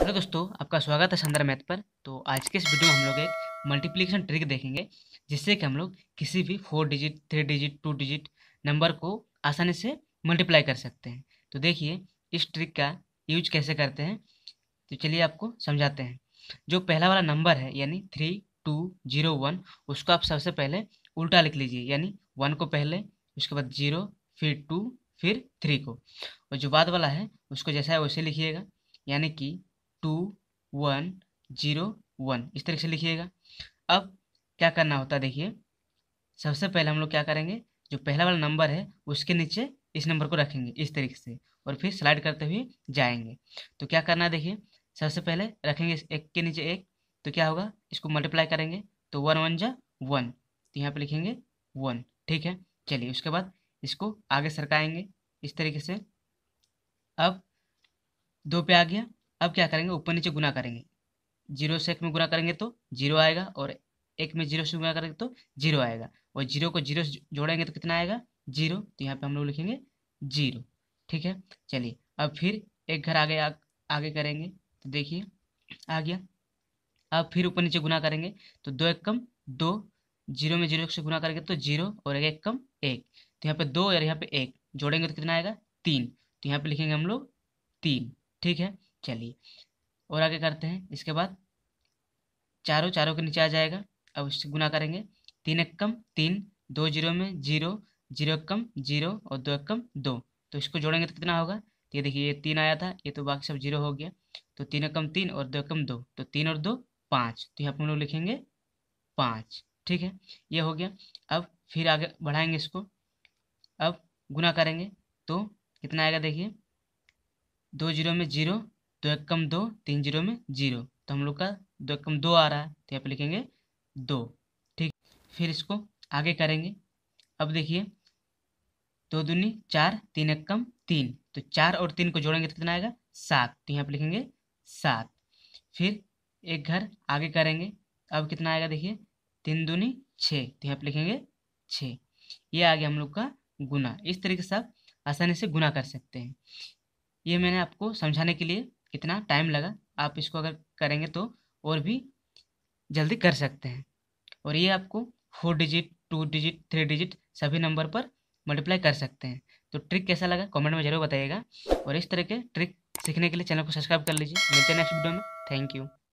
hello दोस्तों आपका स्वागत है संदर मैथ पर तो आज के इस वीडियो में हम लोग एक मल्टीप्लिकेशन ट्रिक देखेंगे जिससे कि हम लोग किसी भी four digit three digit two digit number को आसानी से मल्टीप्लाई कर सकते हैं तो देखिए इस ट्रिक का यूज कैसे करते हैं तो चलिए आपको समझाते हैं जो पहला वाला नंबर है यानी थ्री टू जीरो वन उसको आप सबसे पहले उल्टा लिख लीजिए यानी वन को पहले उसके बाद जीरो फिर टू फिर थ्री को और जो बाद वाला है उसको जैसा है वैसे लिखिएगा यानी कि टू वन जीरो वन इस तरीके से लिखिएगा अब क्या करना होता है देखिए सबसे पहले हम लोग क्या करेंगे जो पहला वाला नंबर है उसके नीचे इस नंबर को रखेंगे इस तरीके से और फिर स्लाइड करते हुए जाएंगे तो क्या करना है देखिए सबसे पहले रखेंगे एक के नीचे एक तो क्या होगा इसको मल्टीप्लाई करेंगे तो वन वन जा वन तो यहाँ पर लिखेंगे वन ठीक है चलिए उसके बाद इसको आगे सरकाएंगे इस तरीके से अब दो पे आ गया अब क्या करेंगे ऊपर नीचे गुना करेंगे जीरो से एक में गुना करेंगे तो जीरो आएगा और एक में जीरो से गुना करेंगे तो जीरो आएगा और जीरो को जीरो से जोड़ेंगे तो कितना आएगा जीरो तो यहाँ पे हम लोग लिखेंगे जीरो ठीक है चलिए अब फिर एक घर आगे आ, आगे करेंगे तो देखिए आ गया अब फिर ऊपर नीचे गुना करेंगे तो दो एक कम दो जीरो में जीरो से गुना करेंगे तो जीरो और एक, एक कम एक तो यहाँ पे दो और यहाँ पे एक जोड़ेंगे तो कितना आएगा तीन तो यहाँ पे लिखेंगे हम लोग तीन ठीक है चलिए और आगे करते हैं इसके बाद चारों चारों के नीचे आ जाएगा अब उससे गुना करेंगे तीन एक कम तीन दो जीरो में जीरो जीरो एक कम जीरो और दो एक कम दो तो इसको जोड़ेंगे तो कितना होगा तो ये देखिए ये तीन आया था ये तो बाकी सब जीरो हो गया तो तीन एक कम तीन और दो एक कम दो तो तीन और दो पाँच तो यहाँ पर हम लोग लिखेंगे पाँच ठीक है ये हो गया अब फिर आगे बढ़ाएंगे इसको अब गुना करेंगे तो कितना आएगा देखिए दो जीरो में जीरो दो एक कम दो तीन जीरो में जीरो तो हम लोग का दो एक कम दो आ रहा है तो यहाँ पे लिखेंगे दो ठीक फिर इसको आगे करेंगे अब देखिए दो दूनी चार तीन एक कम तीन तो चार और तीन को जोड़ेंगे तो कितना आएगा सात तो यहाँ पे लिखेंगे सात फिर एक घर आगे करेंगे अब कितना आएगा देखिए तीन दूनी छः तो यहाँ पर लिखेंगे छः ये आ गया हम लोग का गुना इस तरीके से आप आसानी से गुना कर सकते हैं ये मैंने आपको समझाने के लिए कितना टाइम लगा आप इसको अगर करेंगे तो और भी जल्दी कर सकते हैं और ये आपको four digit two digit three digit सभी नंबर पर मल्टीप्लाई कर सकते हैं तो ट्रिक कैसा लगा कमेंट में जरूर बताइएगा और इस तरह के ट्रिक सीखने के लिए चैनल को सब्सक्राइब कर लीजिए मिलते हैं नेक्स्ट वीडियो में थैंक यू